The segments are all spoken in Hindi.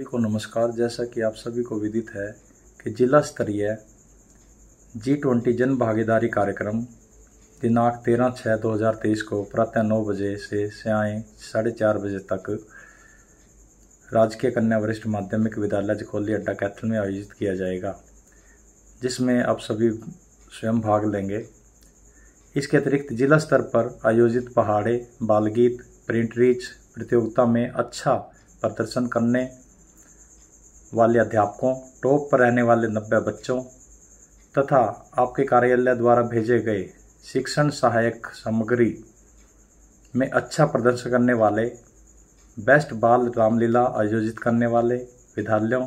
सभी को नमस्कार जैसा कि आप सभी को विदित है कि जिला स्तरीय जी ट्वेंटी जन भागीदारी कार्यक्रम दिनांक तेरह छः दो हज़ार तेईस को प्रातः नौ बजे से स्याएँ साढ़े चार बजे तक राजकीय कन्या वरिष्ठ माध्यमिक विद्यालय जखोली अड्डा कैथल में आयोजित किया जाएगा जिसमें आप सभी स्वयं भाग लेंगे इसके अतिरिक्त जिला स्तर पर आयोजित पहाड़े बालगीत प्रिंट रीच प्रतियोगिता में अच्छा प्रदर्शन करने वाले अध्यापकों टॉप पर रहने वाले नब्बे बच्चों तथा आपके कार्यालय द्वारा भेजे गए शिक्षण सहायक सामग्री में अच्छा प्रदर्शन करने वाले बेस्ट बाल रामलीला आयोजित करने वाले विद्यालयों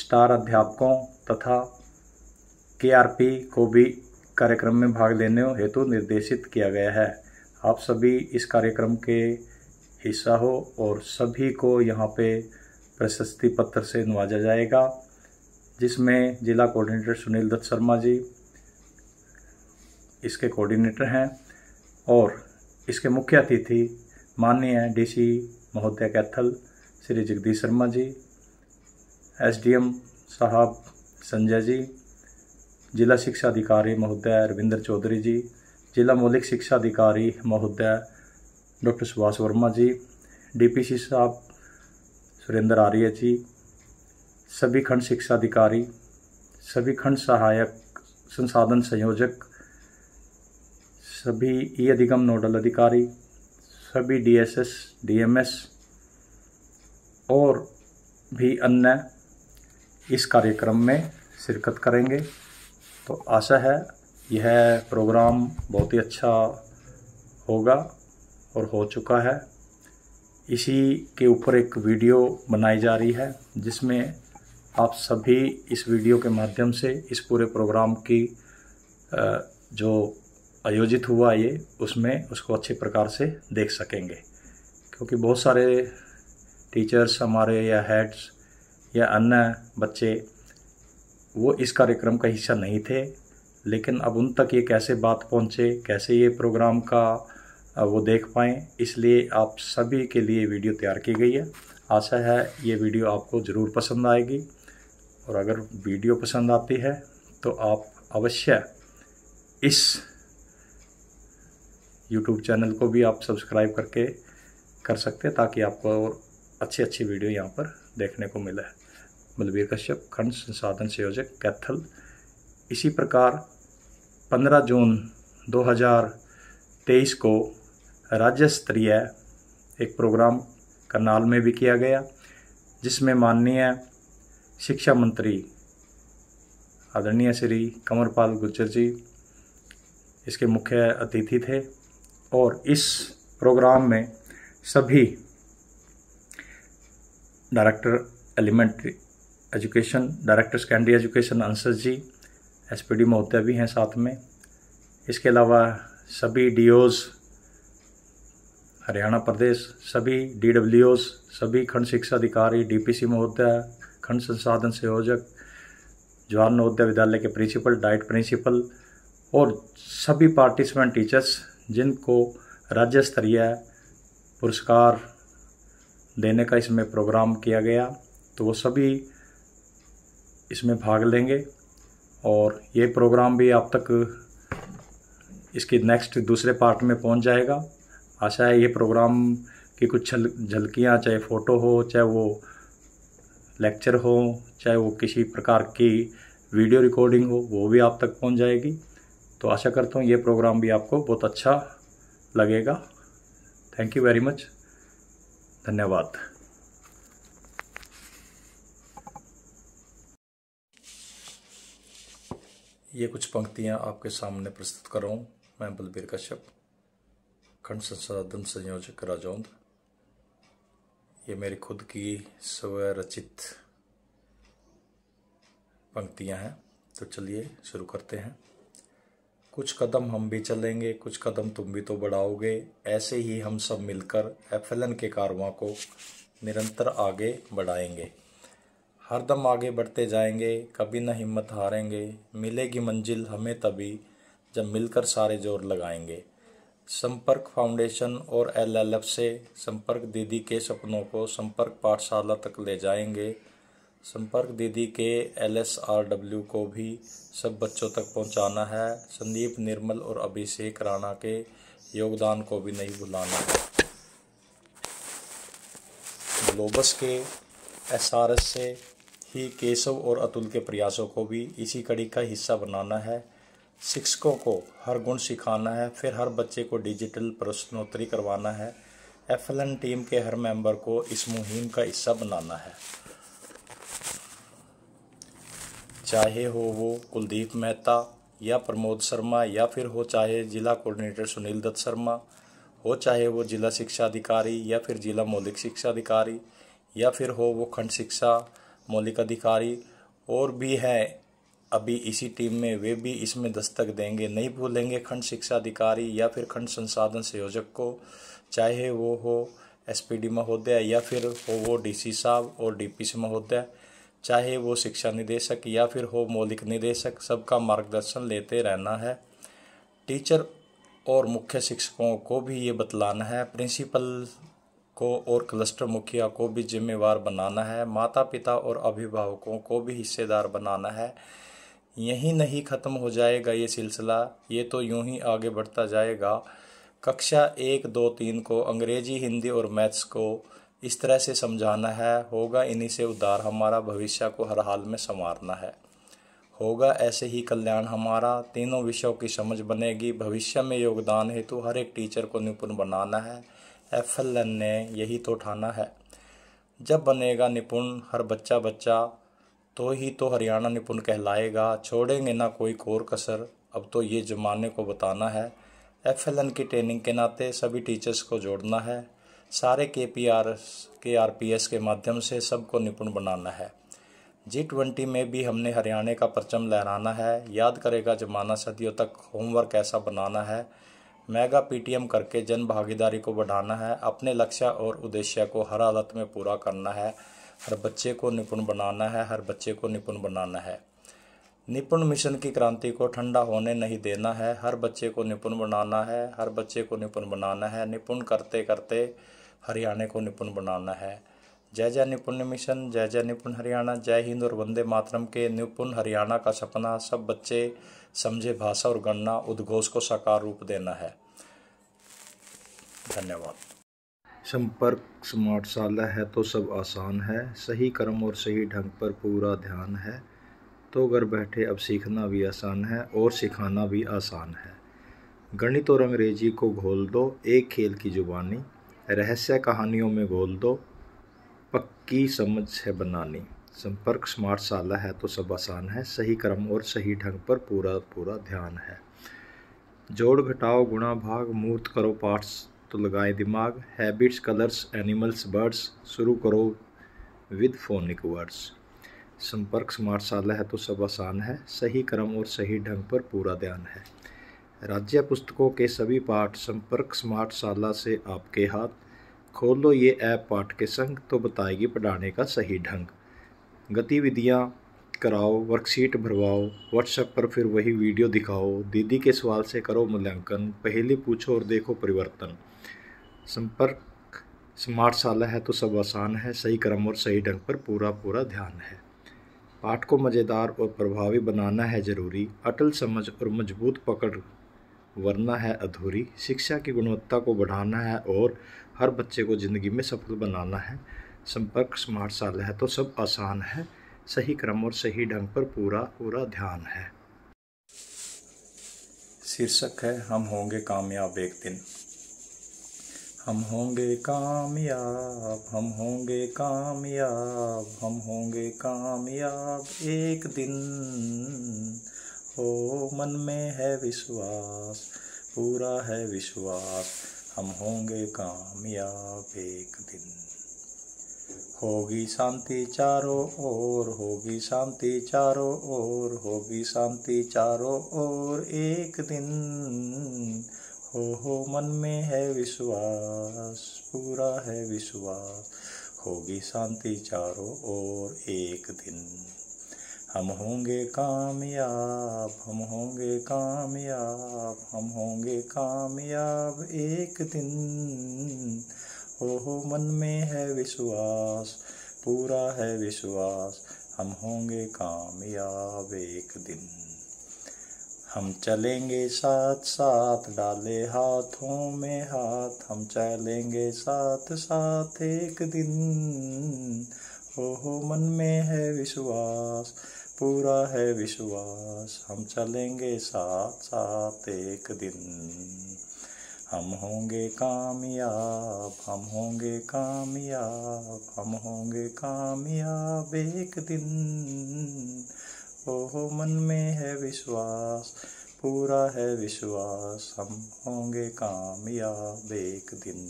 स्टार अध्यापकों तथा पी को भी कार्यक्रम में भाग लेने हेतु निर्देशित किया गया है आप सभी इस कार्यक्रम के हिस्सा हो और सभी को यहाँ पे प्रशस्ति पत्र से नवाजा जाएगा जिसमें जिला कोऑर्डिनेटर सुनील दत्त शर्मा जी इसके कोऑर्डिनेटर हैं और इसके मुख्य अतिथि माननीय डीसी महोदय कैथल श्री जगदीश शर्मा जी एसडीएम साहब संजय जी जिला शिक्षा अधिकारी महोदय अरविंदर चौधरी जी जिला मौलिक शिक्षा अधिकारी महोदय डॉक्टर सुभाष वर्मा जी डीपीसी साहब सुरेंद्र आर्य जी सभी खंड शिक्षा अधिकारी सभी खंड सहायक संसाधन संयोजक सभी ई अधिगम नोडल अधिकारी सभी डीएसएस डीएमएस और भी अन्य इस कार्यक्रम में शिरकत करेंगे तो आशा है यह प्रोग्राम बहुत ही अच्छा होगा और हो चुका है इसी के ऊपर एक वीडियो बनाई जा रही है जिसमें आप सभी इस वीडियो के माध्यम से इस पूरे प्रोग्राम की जो आयोजित हुआ ये उसमें उसको अच्छे प्रकार से देख सकेंगे क्योंकि बहुत सारे टीचर्स हमारे या हेड्स या अन्य बच्चे वो इस कार्यक्रम का हिस्सा नहीं थे लेकिन अब उन तक ये कैसे बात पहुँचे कैसे ये प्रोग्राम का वो देख पाएँ इसलिए आप सभी के लिए वीडियो तैयार की गई है आशा है ये वीडियो आपको ज़रूर पसंद आएगी और अगर वीडियो पसंद आती है तो आप अवश्य इस यूट्यूब चैनल को भी आप सब्सक्राइब करके कर सकते हैं ताकि आपको और अच्छी अच्छी वीडियो यहाँ पर देखने को मिले बलबीर कश्यप खंड संसाधन संयोजक कैथल इसी प्रकार 15 जून 2023 को राज्य स्तरीय एक प्रोग्राम करनाल में भी किया गया जिसमें माननीय शिक्षा मंत्री आदरणीय श्री कंवरपाल गुर्जर जी इसके मुख्य अतिथि थे और इस प्रोग्राम में सभी director elementary education director secondary education Ansar ji S P D महोदय भी हैं साथ में इसके अलावा सभी डी ओज़ हरियाणा प्रदेश सभी डी सभी खंड शिक्षा अधिकारी डीपीसी महोदय खंड संसाधन संयोजक जवाहर नवोदय विद्यालय के प्रिंसिपल डाइट प्रिंसिपल और सभी पार्टिसिपेंट टीचर्स जिनको राज्य स्तरीय पुरस्कार देने का इसमें प्रोग्राम किया गया तो वो सभी इसमें भाग लेंगे और ये प्रोग्राम भी आप तक इसके नेक्स्ट दूसरे पार्ट में पहुंच जाएगा आशा है ये प्रोग्राम की कुछ झलकियाँ चाहे फ़ोटो हो चाहे वो लेक्चर हो चाहे वो किसी प्रकार की वीडियो रिकॉर्डिंग हो वो भी आप तक पहुंच जाएगी तो आशा करता हूँ ये प्रोग्राम भी आपको बहुत अच्छा लगेगा थैंक यू वेरी मच धन्यवाद ये कुछ पंक्तियाँ आपके सामने प्रस्तुत कर रहा हूँ मैं बलबीर कश्यप खंड संसाधन संयोजक राजौंद ये मेरी खुद की स्वरचित पंक्तियां हैं तो चलिए शुरू करते हैं कुछ कदम हम भी चलेंगे कुछ कदम तुम भी तो बढ़ाओगे ऐसे ही हम सब मिलकर एफ के कारवां को निरंतर आगे बढ़ाएंगे हरदम आगे बढ़ते जाएंगे कभी ना हिम्मत हारेंगे मिलेगी मंजिल हमें तभी जब मिलकर सारे जोर लगाएंगे संपर्क फाउंडेशन और एलएलएफ से संपर्क दीदी के सपनों को संपर्क पाठशाला तक ले जाएंगे संपर्क दीदी के एलएसआरडब्ल्यू को भी सब बच्चों तक पहुंचाना है संदीप निर्मल और अभिषेक राणा के योगदान को भी नहीं भुलाना है ग्लोबस के एसआरएस से ही केशव और अतुल के प्रयासों को भी इसी कड़ी का हिस्सा बनाना है शिक्षकों को हर गुण सिखाना है फिर हर बच्चे को डिजिटल प्रश्नोत्तरी करवाना है एफ टीम के हर मेंबर को इस मुहिम का हिस्सा बनाना है चाहे हो वो कुलदीप मेहता या प्रमोद शर्मा या फिर हो चाहे जिला कोऑर्डिनेटर सुनील दत्त शर्मा हो चाहे वो जिला शिक्षा अधिकारी या फिर जिला मौलिक शिक्षा अधिकारी या फिर हो वो खंड शिक्षा मौलिक अधिकारी और भी हैं अभी इसी टीम में वे भी इसमें दस्तक देंगे नहीं भूलेंगे खंड शिक्षा अधिकारी या फिर खंड संसाधन संयोजक को चाहे वो हो एसपीडी महोदय या फिर हो वो डीसी साहब और डीपीसी महोदय चाहे वो शिक्षा निदेशक या फिर हो मौलिक निदेशक सबका मार्गदर्शन लेते रहना है टीचर और मुख्य शिक्षकों को भी ये बतलाना है प्रिंसिपल को और क्लस्टर मुखिया को भी जिम्मेवार बनाना है माता पिता और अभिभावकों को भी हिस्सेदार बनाना है यहीं नहीं ख़त्म हो जाएगा ये सिलसिला ये तो यूं ही आगे बढ़ता जाएगा कक्षा एक दो तीन को अंग्रेजी हिंदी और मैथ्स को इस तरह से समझाना है होगा इन्हीं से उद्धार हमारा भविष्य को हर हाल में संवारना है होगा ऐसे ही कल्याण हमारा तीनों विषयों की समझ बनेगी भविष्य में योगदान हेतु हर एक टीचर को निपुण बनाना है एफ एल एन ने यही तो उठाना है जब बनेगा निपुण हर बच्चा बच्चा तो ही तो हरियाणा निपुण कहलाएगा छोड़ेंगे ना कोई कोर कसर अब तो ये जमाने को बताना है एफ एल एन की ट्रेनिंग के नाते सभी टीचर्स को जोड़ना है सारे K P R K R P S के माध्यम से सबको निपुण बनाना है जी ट्वेंटी में भी हमने हरियाणा का परचम लहराना है याद करेगा जमाना सदियों तक होमवर्क ऐसा बनाना है मेगा पीटीएम करके जन भागीदारी को बढ़ाना है अपने लक्ष्य और उद्देश्य को हर हालत में पूरा करना है हर बच्चे को निपुण बनाना है हर बच्चे को निपुण बनाना है निपुण मिशन की क्रांति को ठंडा होने नहीं देना है हर बच्चे को निपुण बनाना है हर बच्चे को निपुण बनाना है निपुण करते करते हरियाणा को निपुण बनाना है जय जय निपुण मिशन जय जय निपुण हरियाणा जय हिंद और वंदे मातरम के निपुण हरियाणा का सपना सब बच्चे समझे भाषा और गणना उद्घोष को साकार रूप देना है धन्यवाद संपर्क स्मार्टशाला है तो सब आसान है सही कर्म और सही ढंग पर पूरा ध्यान है तो घर बैठे अब सीखना भी आसान है और सिखाना भी आसान है गणित और अंग्रेजी को घोल दो एक खेल की जुबानी रहस्य कहानियों में घोल दो पक्की समझ है बनानी संपर्क स्मार्टशाला है तो सब आसान है सही क्रम और सही ढंग पर पूरा पूरा ध्यान है जोड़ घटाओ गुणा भाग मूर्त करो पाठ तो लगाएं दिमाग हैबिट्स कलर्स एनिमल्स बर्ड्स शुरू करो with phonic words Sampark smart शाला है तो सब आसान है सही क्रम और सही ढंग पर पूरा ध्यान है राज्य पुस्तकों के सभी पाठ संपर्क स्मार्ट शाला से आपके हाथ खोल लो ये ऐप पाठ के संग तो बताएगी पढ़ाने का सही ढंग गतिविधियाँ कराओ वर्कशीट भरवाओ व्हाट्सएप पर फिर वही वीडियो दिखाओ दीदी के सवाल से करो मूल्यांकन पहले पूछो और देखो परिवर्तन संपर्क स्मार्टशाला है तो सब आसान है सही क्रम और सही ढंग पर पूरा पूरा ध्यान है पाठ को मज़ेदार और प्रभावी बनाना है ज़रूरी अटल समझ और मजबूत पकड़ वरना है अधूरी शिक्षा की गुणवत्ता को बढ़ाना है और हर बच्चे को ज़िंदगी में सफल बनाना है संपर्क स्मार्टशाला है तो सब आसान है सही क्रम और सही ढंग पर पूरा पूरा ध्यान है शीर्षक है हम होंगे कामयाब एक दिन हम होंगे कामयाब हम होंगे कामयाब हम होंगे कामयाब एक दिन ओ मन में है विश्वास पूरा है विश्वास हम होंगे कामयाब एक दिन होगी शांति चारों ओर होगी शांति चारों ओर होगी शांति चारों ओर एक दिन हो हो मन में है विश्वास पूरा है विश्वास होगी शांति चारों ओर एक दिन हम होंगे कामयाब हम होंगे कामयाब हम होंगे कामयाब एक दिन हो हो मन में है विश्वास पूरा है विश्वास हम होंगे कामयाब एक दिन हम चलेंगे साथ साथ डाले हाथों में हाथ हम चलेंगे साथ साथ एक दिन हो हो मन में है विश्वास पूरा है विश्वास हम चलेंगे साथ साथ एक दिन हम होंगे कामयाब हम होंगे कामयाब हम होंगे कामयाब एक दिन हो मन में है विश्वास पूरा है विश्वास हम होंगे कामयाब एक दिन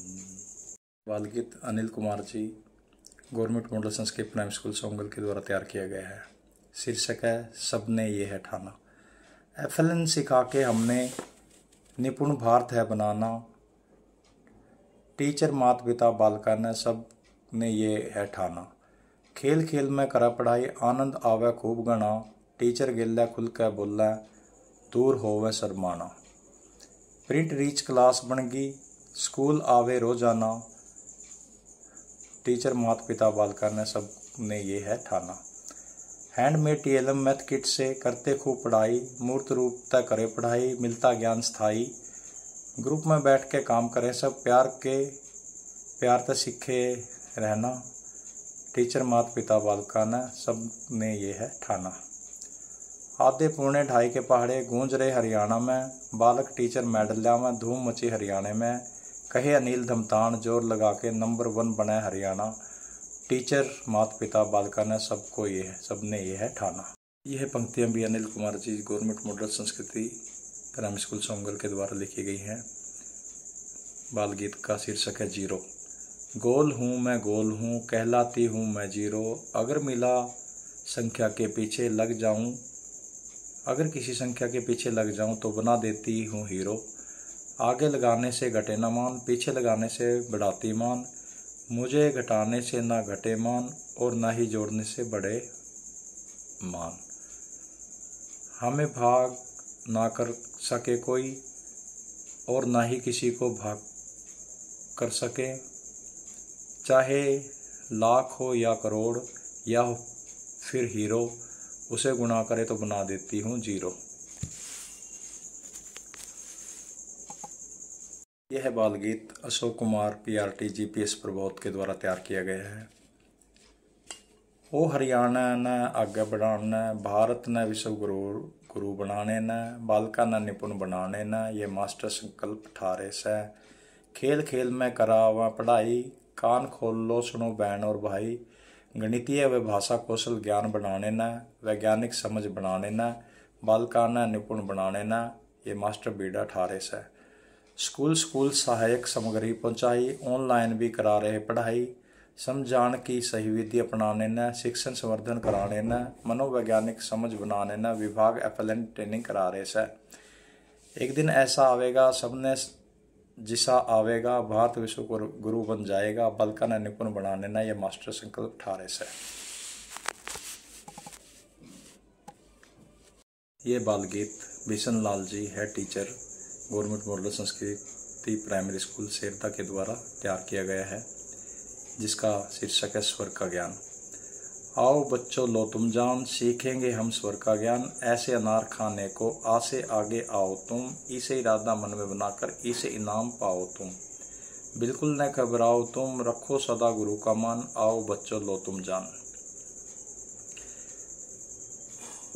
बालगीत Anil Kumar ji government model Sanskrit prime school Songal के द्वारा तैयार किया गया है शीर्षक है सबने ये है ठाना एन सिखा के हमने निपुण भारत है बनाना टीचर मात पिता बालका ने सब ने ये है ठाना खेल खेल में करा पढ़ाई आनंद आवे खूब गणा टीचर गिल्ला खुल कर बोला दूर होवे शरमाना प्रिंट रीच क्लास बन गई स्कूल आवे रोजाना टीचर मात पिता बालका ने सब ने ये है ठाना handmade T L M math kit से करते खूब पढ़ाई मूर्त रूप तक करे पढ़ाई मिलता ज्ञान स्थाई ग्रुप में बैठ के काम करें सब प्यार के प्यार तक सीखे रहना टीचर माता पिता बालका ने सब ने ये है ठाना आधे पौने ढाई के पहाड़े गूंज रहे हरियाणा में बालक टीचर मेडल्या में धूम मची हरियाणा में कहे अनिल धमतान जोर लगा के नंबर वन बना हरियाणा टीचर माता पिता बालका ने सबको ये है सबने ये है ठाना यह पंक्तियां भी अनिल कुमार जी गवर्नमेंट मॉडल संस्कृति ग्राम स्कूल सोमगढ़ के द्वारा लिखी गई हैं बाल गीत का शीर्षक है जीरो गोल हूँ मैं गोल हूँ कहलाती हूँ मैं जीरो अगर मिला संख्या के पीछे लग जाऊँ अगर किसी संख्या के पीछे लग जाऊं तो बना देती हूँ हीरो आगे लगाने से घटे ना मान पीछे लगाने से बढ़ाती मान मुझे घटाने से ना घटे मान और ना ही जोड़ने से बढ़े मान हमें भाग ना कर सके कोई और ना ही किसी को भाग कर सके चाहे लाख हो या करोड़ या फिर हीरो उसे गुणा करें तो बना देती हूँ जीरो यह बालगीत अशोक कुमार पीआरटी जीपीएस प्रबोध के द्वारा तैयार किया गया है ओ हरियाणा न आगे बढ़ाने भारत ने विश्व गुरु गुरु बनाने न बालका न निपुण बनाने न ये मास्टर संकल्प ठारे स खेल खेल में करावा पढ़ाई कान खोल लो सुनो बहन और भाई गणितीय व भाषा कौशल ज्ञान बनाने न वैज्ञानिक समझ बनाने न बालकाना निपुण बनाने न ये मास्टर बीडा अठारह है स्कूल स्कूल सहायक सामग्री पहुंचाई ऑनलाइन भी करा रहे पढ़ाई समझान की सही विधि अपनाने लेना शिक्षण संवर्धन कराने न मनोवैज्ञानिक समझ बनाने लेना विभाग एफलेंट ट्रेनिंग करा रहे सर एक दिन ऐसा आवेगा सबने जिसा आवेगा भारत विश्व गुरु बन जाएगा बलका ने निपुण बनाने ना ये मास्टर संकल्प अठारह से ये बाल गीत बिशन लाल जी है teacher government model Sanskriti primary school Serta के द्वारा तैयार किया गया है जिसका शीर्षक है स्वर का ज्ञान आओ बच्चों लो तुम जान सीखेंगे हम स्वर का ज्ञान ऐसे अनार खाने को आसे आगे आओ तुम इसे इरादा मन में बनाकर इसे इनाम पाओ तुम बिल्कुल न घबराओ तुम रखो सदा गुरु का मान आओ बच्चों लो तुम जान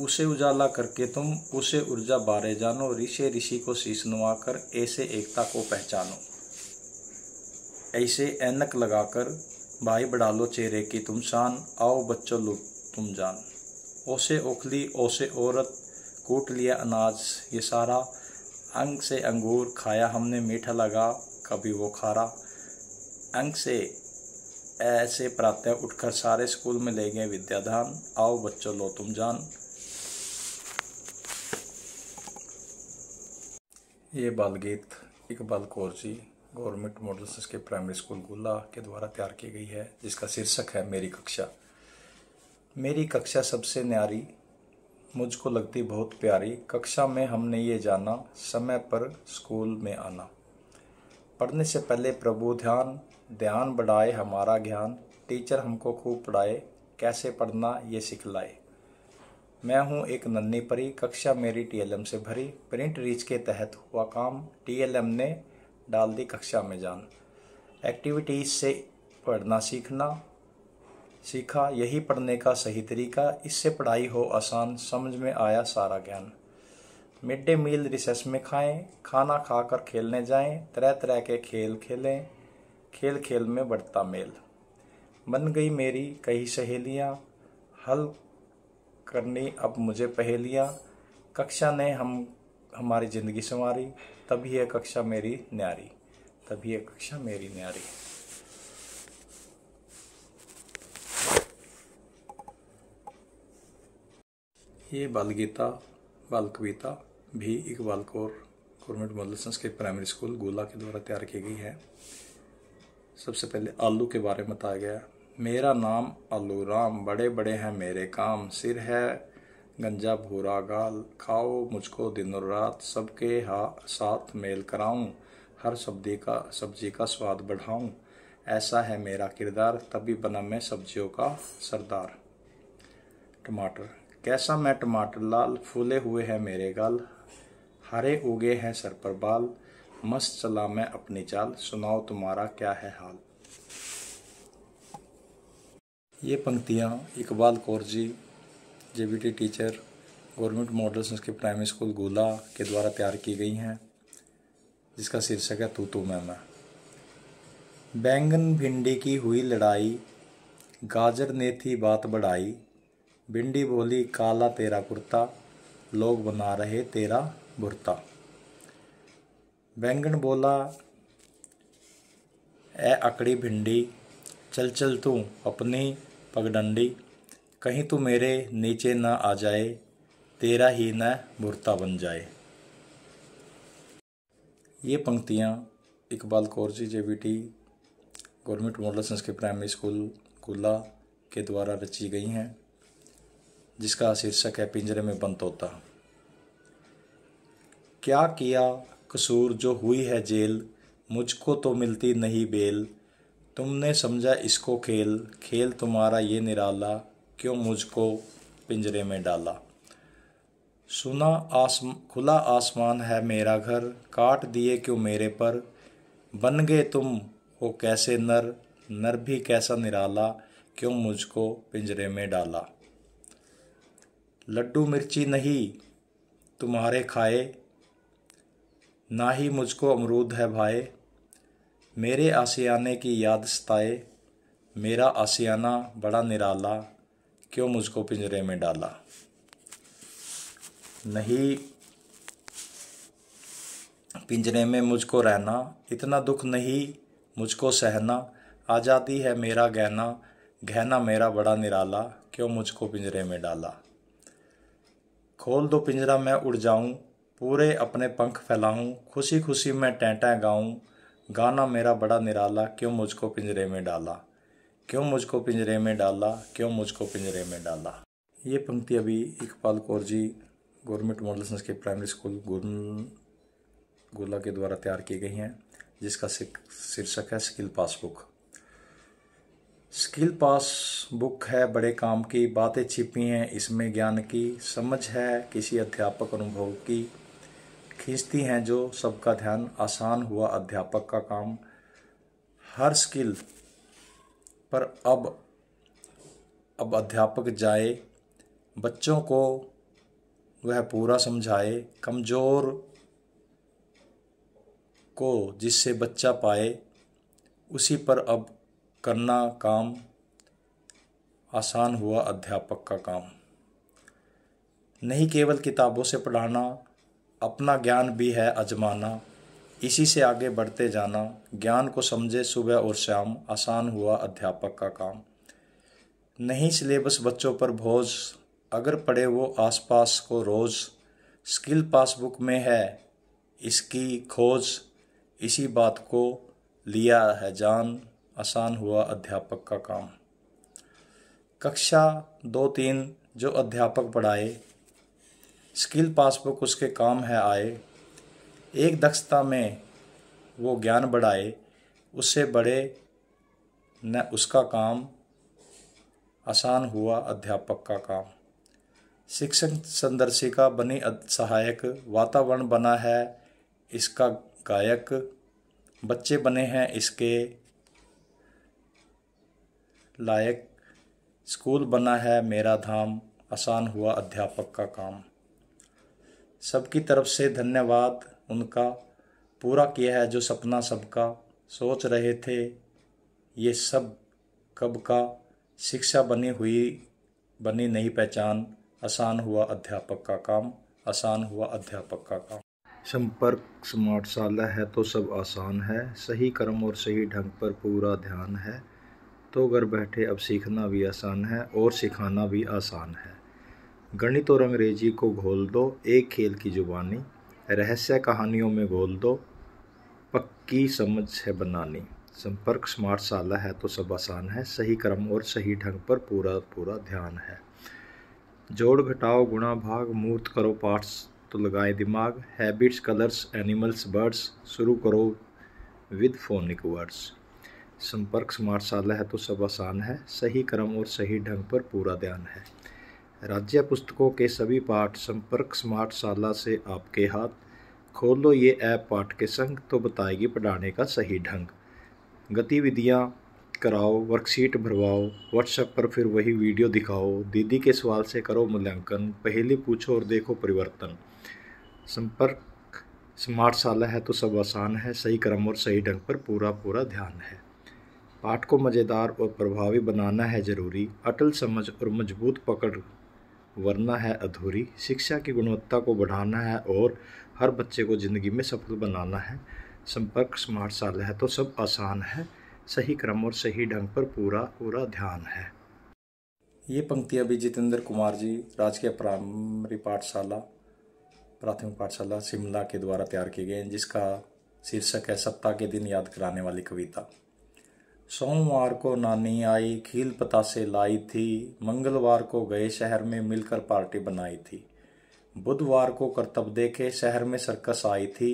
उसे उजाला करके तुम उसे ऊर्जा बारे जानो ऋषि ऋषि को शीश नुआ कर ऐसे एकता को पहचानो ऐसे ऐनक लगाकर भाई बढ़ा लो चेहरे की तुम शान आओ बच्चो लो तुम जान ओसे ओखली ओसे औरत कूट लिया अनाज ये सारा अंग से अंगूर खाया हमने मीठा लगा कभी वो खारा अंग से ऐसे प्रातः उठकर सारे स्कूल में ले गए विद्याधान आओ बच्चों लो तुम जान ये बाल एक Iqbal Kaur ji government model Sanskrit primary school Gulla के द्वारा तैयार की गई है जिसका शीर्षक है मेरी कक्षा मेरी कक्षा सबसे न्यारी मुझको लगती बहुत प्यारी कक्षा में हमने ये जाना समय पर स्कूल में आना पढ़ने से पहले प्रभु ध्यान ध्यान बढ़ाए हमारा ज्ञान टीचर हमको खूब पढ़ाए कैसे पढ़ना ये सिखलाए मैं हूँ एक नन्ही परी कक्षा मेरी टीएलएम से भरी प्रिंट रीच के तहत हुआ काम टीएलएम ने डाल दी कक्षा में जान एक्टिविटीज़ से पढ़ना सीखना सीखा यही पढ़ने का सही तरीका इससे पढ़ाई हो आसान समझ में आया सारा ज्ञान मिड डे मील रिसेस में खाएं खाना खाकर खेलने जाएं तरह तरह के खेल खेलें खेल खेल में बढ़ता मेल बन गई मेरी कई सहेलियां हल करनी अब मुझे पहेलियां कक्षा ने हम हमारी ज़िंदगी संवारी तभी है कक्षा मेरी न्यारी तभी है कक्षा मेरी न्यारी ये बाल गीता बाल कविता भी Iqbal Kaur government model Sanskrit primary school Gola के द्वारा तैयार की गई है सबसे पहले आलू के बारे में बताया गया मेरा नाम आलू राम बड़े बड़े हैं मेरे काम सिर है गंजा भूरा गाल खाओ मुझको दिन और रात सबके हा साथ मेल कराऊं हर सब्जी का सब्जी का स्वाद बढ़ाऊं ऐसा है मेरा किरदार तभी बना मैं सब्जियों का सरदार टमाटर कैसा मैं टमाटर लाल फूले हुए हैं मेरे गाल हरे उगे हैं सर पर बाल मस्त चला मैं अपनी चाल सुनाओ तुम्हारा क्या है हाल ये पंक्तियाँ Iqbal Kaur ji J teacher government model Sanskrit primary school Gola के द्वारा तैयार की गई हैं जिसका शीर्षक है तूतू मैम बैंगन भिंडी की हुई लड़ाई गाजर ने थी बात बढ़ाई भिंडी बोली काला तेरा कुर्ता लोग बना रहे तेरा बुरता बैंगन बोला ए अकड़ी भिंडी चल चल तू अपनी पगडंडी कहीं तू मेरे नीचे ना आ जाए तेरा ही न बुरता बन जाए ये पंक्तियाँ Iqbal Kaur ji J B T government model Sanskrit primary school Kulla के द्वारा रची गई हैं जिसका शीर्षक है पिंजरे में बंद तोता क्या किया कसूर जो हुई है जेल मुझको तो मिलती नहीं बेल तुमने समझा इसको खेल खेल तुम्हारा ये निराला क्यों मुझको पिंजरे में डाला सुना आसम खुला आसमान है मेरा घर काट दिए क्यों मेरे पर बन गए तुम हो कैसे नर नर भी कैसा निराला क्यों मुझको पिंजरे में डाला लड्डू मिर्ची नहीं तुम्हारे खाए ना ही मुझको अमरूद है भाई मेरे आसियाने की याद सताए मेरा आसियाना बड़ा निराला क्यों मुझको पिंजरे में डाला नहीं पिंजरे में मुझको रहना इतना दुख नहीं मुझको सहना आज़ादी है मेरा गहना गहना मेरा बड़ा निराला क्यों मुझको पिंजरे में डाला खोल दो पिंजरा मैं उड़ जाऊं पूरे अपने पंख फैलाऊं खुशी खुशी मैं टैंटें गाऊं गाना मेरा बड़ा निराला क्यों मुझको पिंजरे में डाला क्यों मुझको पिंजरे में डाला क्यों मुझको पिंजरे में डाला ये पंक्ति अभी Iqbal Kaur ji government model Sanskrit primary school Gola के द्वारा तैयार की गई हैं जिसका शीर्षक है skill pass book skill pass book है बड़े काम की बातें छिपी हैं इसमें ज्ञान की समझ है किसी अध्यापक अनुभव की खींचती हैं जो सबका ध्यान आसान हुआ अध्यापक का काम हर स्किल पर अब अब अध्यापक जाए बच्चों को वह पूरा समझाए कमज़ोर को जिससे बच्चा पाए उसी पर अब करना काम आसान हुआ अध्यापक का काम नहीं केवल किताबों से पढ़ाना अपना ज्ञान भी है अजमाना इसी से आगे बढ़ते जाना ज्ञान को समझे सुबह और शाम आसान हुआ अध्यापक का काम नहीं सिलेबस बच्चों पर भोज अगर पढ़े वो आसपास को रोज़ स्किल पासबुक में है इसकी खोज इसी बात को लिया है जान आसान हुआ अध्यापक का काम कक्षा दो तीन जो अध्यापक पढ़ाए स्किल पासबुक उसके काम है आए एक दक्षता में वो ज्ञान बढ़ाए उससे बड़े न उसका काम आसान हुआ अध्यापक का काम शिक्षक संदर्शिका बनी सहायक वातावरण बना है इसका गायक बच्चे बने हैं इसके लायक स्कूल बना है मेरा धाम आसान हुआ अध्यापक का काम सबकी तरफ से धन्यवाद उनका पूरा किया है जो सपना सबका सोच रहे थे ये सब कब का शिक्षा बनी हुई बनी नहीं पहचान आसान हुआ अध्यापक का काम आसान हुआ अध्यापक का काम संपर्क स्मार्टशाला है तो सब आसान है सही कर्म और सही ढंग पर पूरा ध्यान है तो घर बैठे अब सीखना भी आसान है और सिखाना भी आसान है गणित और अंग्रेजी को घोल दो एक खेल की जुबानी रहस्य कहानियों में बोल दो पक्की समझ है बनानी संपर्क स्मार्ट साला है तो सब आसान है सही क्रम और सही ढंग पर पूरा पूरा ध्यान है जोड़ घटाओ गुणा भाग मूर्त करो पार्ट्स तो लगाए दिमाग हैबिट्स कलर्स एनिमल्स बर्ड्स शुरू करो with phonic words Sampark smart साला है तो सब आसान है सही क्रम और सही ढंग पर पूरा ध्यान है राज्य पुस्तकों के सभी पाठ संपर्क स्मार्ट शाला से आपके हाथ खोल लो ये ऐप पाठ के संग तो बताएगी पढ़ाने का सही ढंग गतिविधियाँ कराओ वर्कशीट भरवाओ व्हाट्सएप पर फिर वही वीडियो दिखाओ दीदी के सवाल से करो मूल्यांकन पहले पूछो और देखो परिवर्तन संपर्क स्मार्ट शाला है तो सब आसान है सही क्रम और सही ढंग पर पूरा पूरा ध्यान है पाठ को मज़ेदार और प्रभावी बनाना है ज़रूरी अटल समझ और मजबूत पकड़ वरना है अधूरी शिक्षा की गुणवत्ता को बढ़ाना है और हर बच्चे को ज़िंदगी में सफल बनाना है संपर्क स्मार्ट साल है तो सब आसान है सही क्रम और सही ढंग पर पूरा पूरा ध्यान है ये पंक्तियाँ भी जितेंद्र कुमार जी राजकीय प्राइमरी पाठशाला प्राथमिक पाठशाला शिमला के द्वारा तैयार किए गए हैं जिसका शीर्षक है सप्ताह के दिन याद कराने वाली कविता सोमवार को नानी आई खील पतासे लाई थी मंगलवार को गए शहर में मिलकर पार्टी बनाई थी बुधवार को करतब देखे शहर में सर्कस आई थी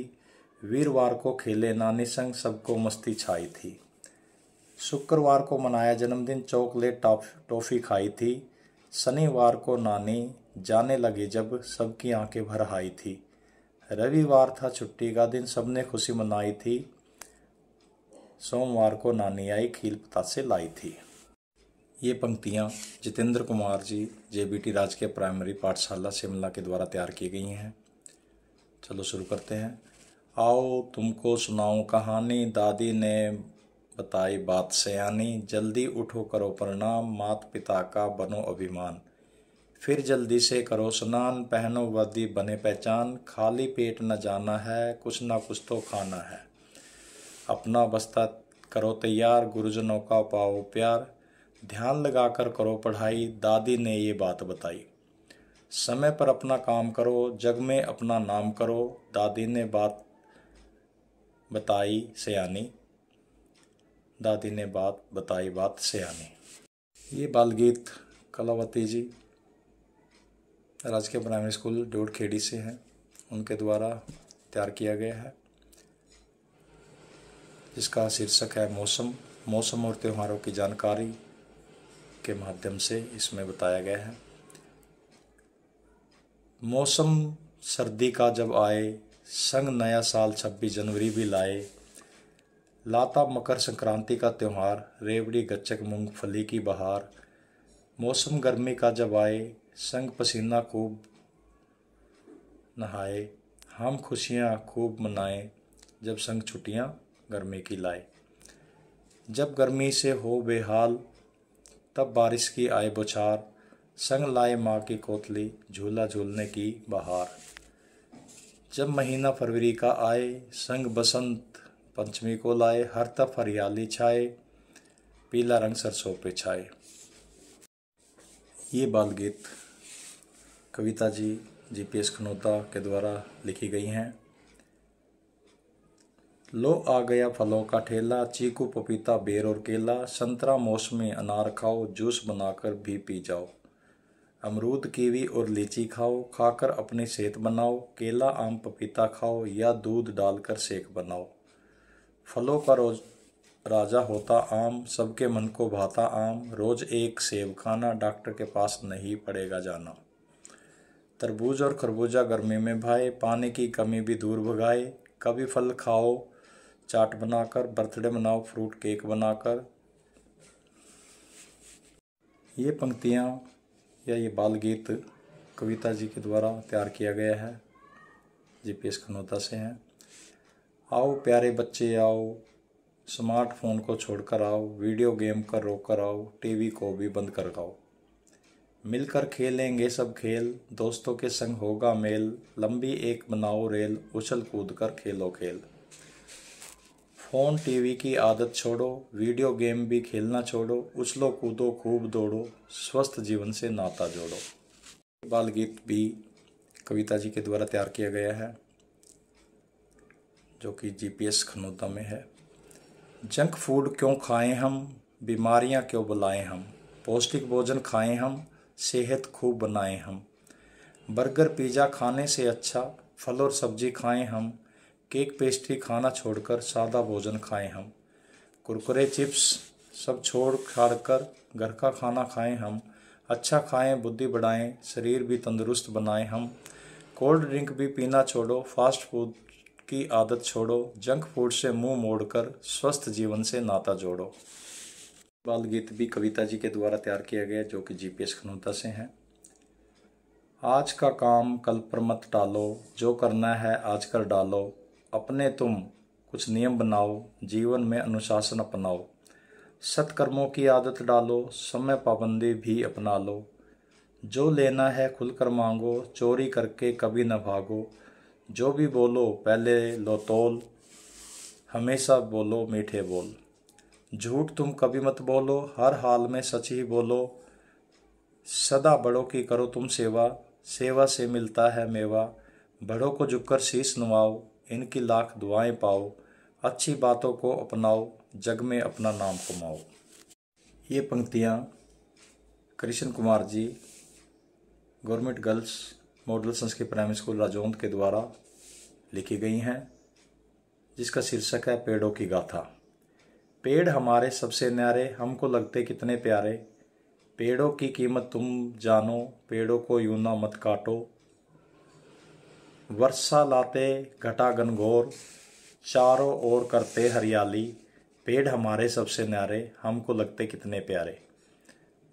वीरवार को खेले नानी संग सबको मस्ती छाई थी शुक्रवार को मनाया जन्मदिन चॉकलेट टॉफ़ी खाई थी शनिवार को नानी जाने लगी जब सबकी आंखें भर आई थी रविवार था छुट्टी का दिन सबने खुशी मनाई थी सोमवार को नानियाई खील पतासे लाई थी ये पंक्तियाँ जितेंद्र कुमार जी जे बी राज राजकीय प्राइमरी पाठशाला शिमला के द्वारा तैयार की गई हैं चलो शुरू करते हैं आओ तुमको सुनाऊं कहानी दादी ने बताई बात से आनी जल्दी उठो करो प्रणाम मात पिता का बनो अभिमान फिर जल्दी से करो स्नान पहनो वर्दी बने पहचान खाली पेट न जाना है कुछ ना कुछ तो खाना है अपना बस्ता करो तैयार गुरुजनों का पाओ प्यार ध्यान लगाकर करो पढ़ाई दादी ने ये बात बताई समय पर अपना काम करो जग में अपना नाम करो दादी ने बात बताई सयानी दादी ने बात बताई बात सयानी ये बाल गीत कलावती जी राजकीय प्राइमरी स्कूल डोडखेड़ी से हैं उनके द्वारा तैयार किया गया है इसका शीर्षक है मौसम मौसम और त्योहारों की जानकारी के माध्यम से इसमें बताया गया है मौसम सर्दी का जब आए संग नया साल 26 जनवरी भी लाए लाता मकर संक्रांति का त्यौहार रेवड़ी गच्चक मूंगफली की बहार मौसम गर्मी का जब आए संग पसीना खूब नहाए हम खुशियाँ खूब मनाएं जब संग छुट्टियाँ गर्मी की लाए जब गर्मी से हो बेहाल तब बारिश की आए बुछार संग लाए माँ की कोतली झूला झूलने की बहार जब महीना फरवरी का आए संग बसंत पंचमी को लाए हर तफ हरियाली छाए पीला रंग सरसों पे छाए ये बाल गीत कविता जी जी पी एस खनौता के द्वारा लिखी गई हैं लो आ गया फलों का ठेला चीकू पपीता बेर और केला संतरा मौसमी अनार खाओ जूस बनाकर भी पी जाओ अमरूद कीवी और लीची खाओ खाकर अपनी सेहत बनाओ केला आम पपीता खाओ या दूध डालकर सेक बनाओ फलों का रोज राजा होता आम सबके मन को भाता आम रोज एक सेब खाना डॉक्टर के पास नहीं पड़ेगा जाना तरबूज और खरबूजा गर्मी में भाए पानी की कमी भी दूर भगाए कभी फल खाओ चाट बनाकर बर्थडे मनाओ फ्रूट केक बनाकर ये पंक्तियाँ या ये बाल गीत कविता जी के द्वारा तैयार किया गया है जी पी एस खनौता से हैं आओ प्यारे बच्चे आओ स्मार्टफोन को छोड़कर आओ वीडियो गेम कर रोक कर आओ टीवी को भी बंद कर गाओ मिलकर खेलेंगे सब खेल दोस्तों के संग होगा मेल लंबी एक बनाओ रेल उछल कूद कर खेलो खेल फोन टीवी की आदत छोड़ो वीडियो गेम भी खेलना छोड़ो उछलो कूदो खूब दौड़ो स्वस्थ जीवन से नाता जोड़ो बाल गीत भी कविता जी के द्वारा तैयार किया गया है जो कि जीपीएस खनौदा में है जंक फूड क्यों खाएं हम बीमारियां क्यों बुलाएं हम पौष्टिक भोजन खाएं हम सेहत खूब बनाएं हम बर्गर पिज़्ज़ा खाने से अच्छा फल और सब्जी खाएं हम केक पेस्ट्री खाना छोड़कर सादा भोजन खाएं हम कुरकुरे चिप्स सब छोड़ छाड़ कर घर का खाना खाएं हम अच्छा खाएं बुद्धि बढ़ाएं शरीर भी तंदुरुस्त बनाएं हम कोल्ड ड्रिंक भी पीना छोड़ो फास्ट फूड की आदत छोड़ो जंक फूड से मुंह मोड़कर स्वस्थ जीवन से नाता जोड़ो बाल गीत भी कविता जी के द्वारा तैयार किया गया जो कि जीपीएस खनौता से हैं आज का काम कल पर मत टालो जो करना है आज कर डालो अपने तुम कुछ नियम बनाओ जीवन में अनुशासन अपनाओ सत्कर्मों की आदत डालो समय पाबंदी भी अपना लो जो लेना है खुलकर मांगो चोरी करके कभी न भागो जो भी बोलो पहले लो तोल हमेशा बोलो मीठे बोल झूठ तुम कभी मत बोलो हर हाल में सच ही बोलो सदा बड़ों की करो तुम सेवा सेवा से मिलता है मेवा बड़ों को झुककर शीश नुमाओ इनकी लाख दुआएं पाओ अच्छी बातों को अपनाओ जग में अपना नाम कमाओ ये पंक्तियाँ Krishan Kumar ji government girls model Sanskrit primary school Rajound के द्वारा लिखी गई हैं जिसका शीर्षक है पेड़ों की गाथा पेड़ हमारे सबसे न्यारे हमको लगते कितने प्यारे पेड़ों की कीमत तुम जानो पेड़ों को यूं ना मत काटो वर्षा लाते घटा घनघोर चारों ओर करते हरियाली पेड़ हमारे सबसे न्यारे हमको लगते कितने प्यारे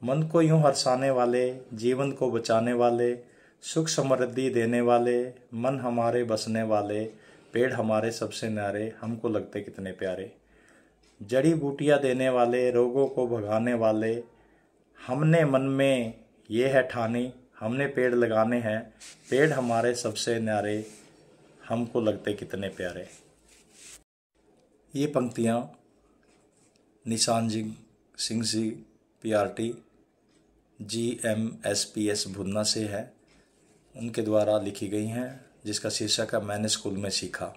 मन को यूं हरसाने वाले जीवन को बचाने वाले सुख समृद्धि देने वाले मन हमारे बसने वाले पेड़ हमारे सबसे न्यारे हमको लगते कितने प्यारे जड़ी बूटियाँ देने वाले रोगों को भगाने वाले हमने मन में ये है ठानी हमने पेड़ लगाने हैं पेड़ हमारे सबसे न्यारे हमको लगते कितने प्यारे ये पंक्तियाँ Nishan ji Singh ji P R T G M S P S Bhunna से है उनके द्वारा लिखी गई हैं जिसका शीर्षक है मैंने स्कूल में सीखा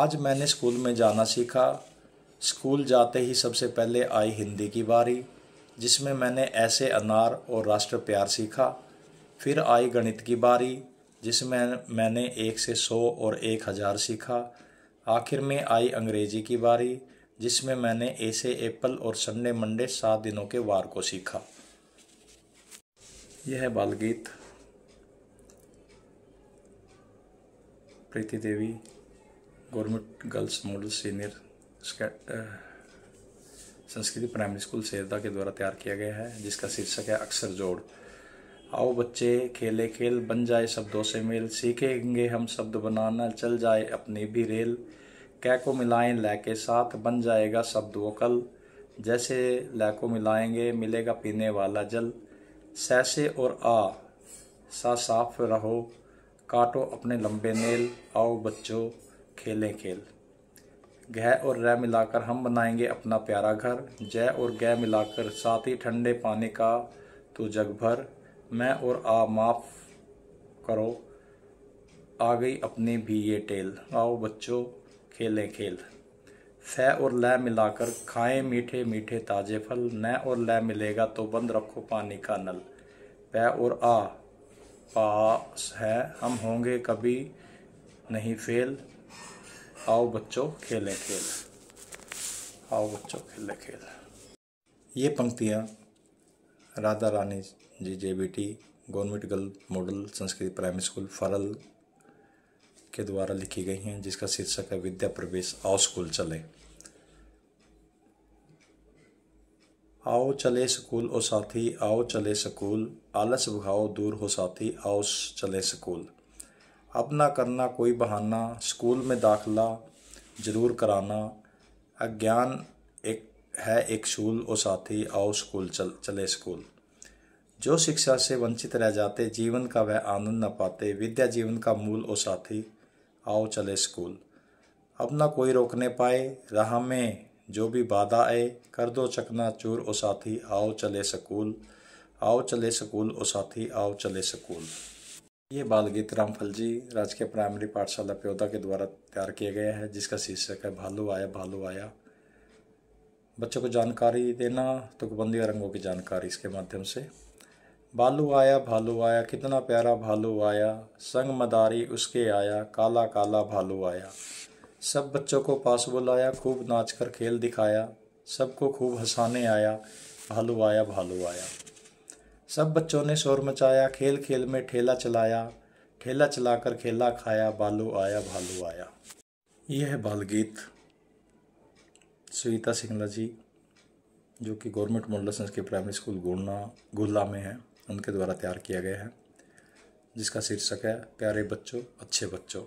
आज मैंने स्कूल में जाना सीखा स्कूल जाते ही सबसे पहले आई हिंदी की बारी जिसमें मैंने ऐसे अनार और राष्ट्र प्यार सीखा फिर आई गणित की बारी जिसमें मैंने एक से सौ और एक हज़ार सीखा आखिर में आई अंग्रेजी की बारी जिसमें मैंने ऐसे एप्पल और संडे मंडे सात दिनों के वार को सीखा यह है बालगीत Preeti Devi government girls model senior Sanskriti primary school Sherda के द्वारा तैयार किया गया है जिसका शीर्षक है अक्सर जोड़ आओ बच्चे खेले खेल बन जाए शब्दों से मेल सीखेंगे हम शब्द बनाना चल जाए अपनी भी रेल कै को मिलाएं लै के साथ बन जाएगा शब्द वकल कल जैसे लै को मिलाएंगे मिलेगा पीने वाला जल सैसे और आ सा साफ रहो काटो अपने लंबे नेल आओ बच्चों खेलें खेल गह और रह मिलाकर हम बनाएंगे अपना प्यारा घर जय और गह मिलाकर साथ ही ठंडे पानी का तो जग भर मैं और आ माफ करो आ गई अपनी भी ये टेल आओ बच्चों खेलें खेल सह और लह मिलाकर खाएं मीठे मीठे ताजे फल न और लह मिलेगा तो बंद रखो पानी का नल प और आ पास है हम होंगे कभी नहीं फेल आओ बच्चों खेलें खेल आओ बच्चों खेलें खेल ये पंक्तियाँ Radha Rani ji J B T government girl model Sanskrit primary school Faral के द्वारा लिखी गई हैं जिसका शीर्षक है विद्या प्रवेश आओ स्कूल चले आओ चले स्कूल ओ साथी आओ चले स्कूल आलस भगाओ दूर हो साथी आओ चले स्कूल अपना करना कोई बहाना स्कूल में दाखला ज़रूर कराना अज्ञान एक है एक शूल और साथी आओ स्कूल चल चले स्कूल जो शिक्षा से वंचित रह जाते जीवन का वह आनंद न पाते विद्या जीवन का मूल और साथी आओ चले स्कूल अपना कोई रोकने पाए राह में जो भी बाधा आए कर दो चकना चूर और साथी आओ चले स्कूल आओ चले स्कूल और साथी आओ चले स्कूल ये बाल गीत रामफल जी राजकीय प्राइमरी पाठशाला प्योदा के द्वारा तैयार किया गया है जिसका शीर्षक है भालू आया भालू आया बच्चों को जानकारी देना तुकबंदी रंगों की जानकारी इसके माध्यम से भालू आया भालू आया कितना प्यारा भालू आया संग मदारी उसके आया काला काला भालू आया सब बच्चों को पास बुलाया खूब नाच कर खेल दिखाया सबको खूब हंसाने आया भालू आया भालू आया सब बच्चों ने शोर मचाया खेल खेल में ठेला चलाया ठेला चलाकर खेला खाया बालू आया भालू आया यह है बाल गीत सुविता सिंगला जी जो कि गवर्नमेंट मॉडल के प्राइमरी स्कूल गुड़ना गुल्ला में है उनके द्वारा तैयार किया गया है जिसका शीर्षक है प्यारे बच्चों अच्छे बच्चों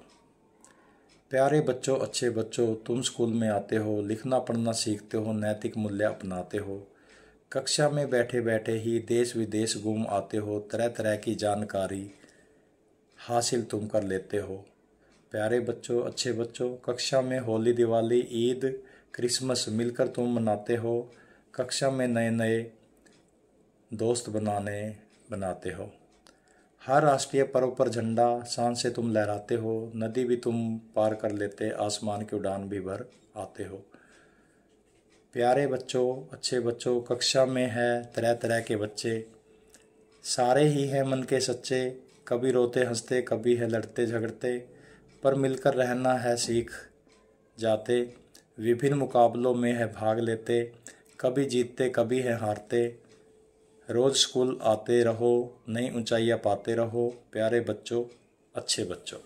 प्यारे बच्चों अच्छे बच्चों तुम स्कूल में आते हो लिखना पढ़ना सीखते हो नैतिक मूल्य अपनाते हो कक्षा में बैठे बैठे ही देश विदेश घूम आते हो तरह तरह की जानकारी हासिल तुम कर लेते हो प्यारे बच्चों अच्छे बच्चों कक्षा में होली दिवाली ईद क्रिसमस मिलकर तुम मनाते हो कक्षा में नए नए दोस्त बनाने बनाते हो हर राष्ट्रीय पर्व पर झंडा शान से तुम लहराते हो नदी भी तुम पार कर लेते आसमान की उड़ान भी भर आते हो प्यारे बच्चों अच्छे बच्चों कक्षा में है तरह तरह के बच्चे सारे ही हैं मन के सच्चे कभी रोते हंसते कभी है लड़ते झगड़ते पर मिलकर रहना है सीख जाते विभिन्न मुकाबलों में है भाग लेते कभी जीतते कभी है हारते रोज़ स्कूल आते रहो नई ऊंचाइयां पाते रहो प्यारे बच्चों अच्छे बच्चों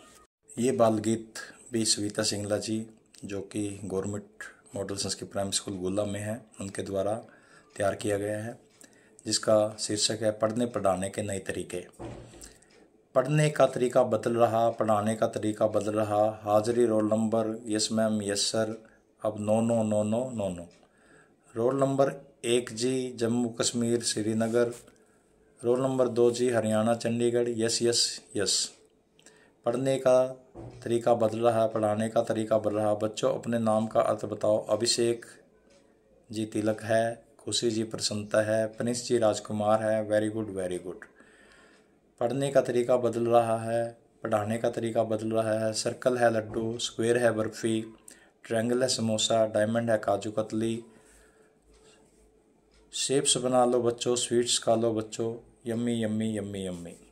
ये बाल गीत भी सविता सिंगला जी जो कि government model Sanskrit primary school Gola में है उनके द्वारा तैयार किया गया है जिसका शीर्षक है पढ़ने पढ़ाने के नए तरीके पढ़ने का तरीका बदल रहा पढ़ाने का तरीका बदल रहा हाजिरी roll number yes ma'am yes sir अब no no no no no no roll number एक जी जम्मू कश्मीर श्रीनगर रोल नंबर दो जी Haryana Chandigarh yes yes yes पढ़ने का तरीका बदल रहा है पढ़ाने का तरीका बदल रहा है बच्चों अपने नाम का अर्थ बताओ अभिषेक जी तिलक है खुशी जी प्रसन्नता है प्रिंस जी राजकुमार है वेरी गुड वेरी गुड पढ़ने का तरीका बदल रहा है पढ़ाने का तरीका बदल रहा है सर्कल है लड्डू स्क्वेयर है बर्फ़ी ट्रायंगल है समोसा डायमंड है काजू कतली शेप्स बना लो बच्चों स्वीट्स खा लो बच्चों यम्मी यम्मी यम्मी यम्मी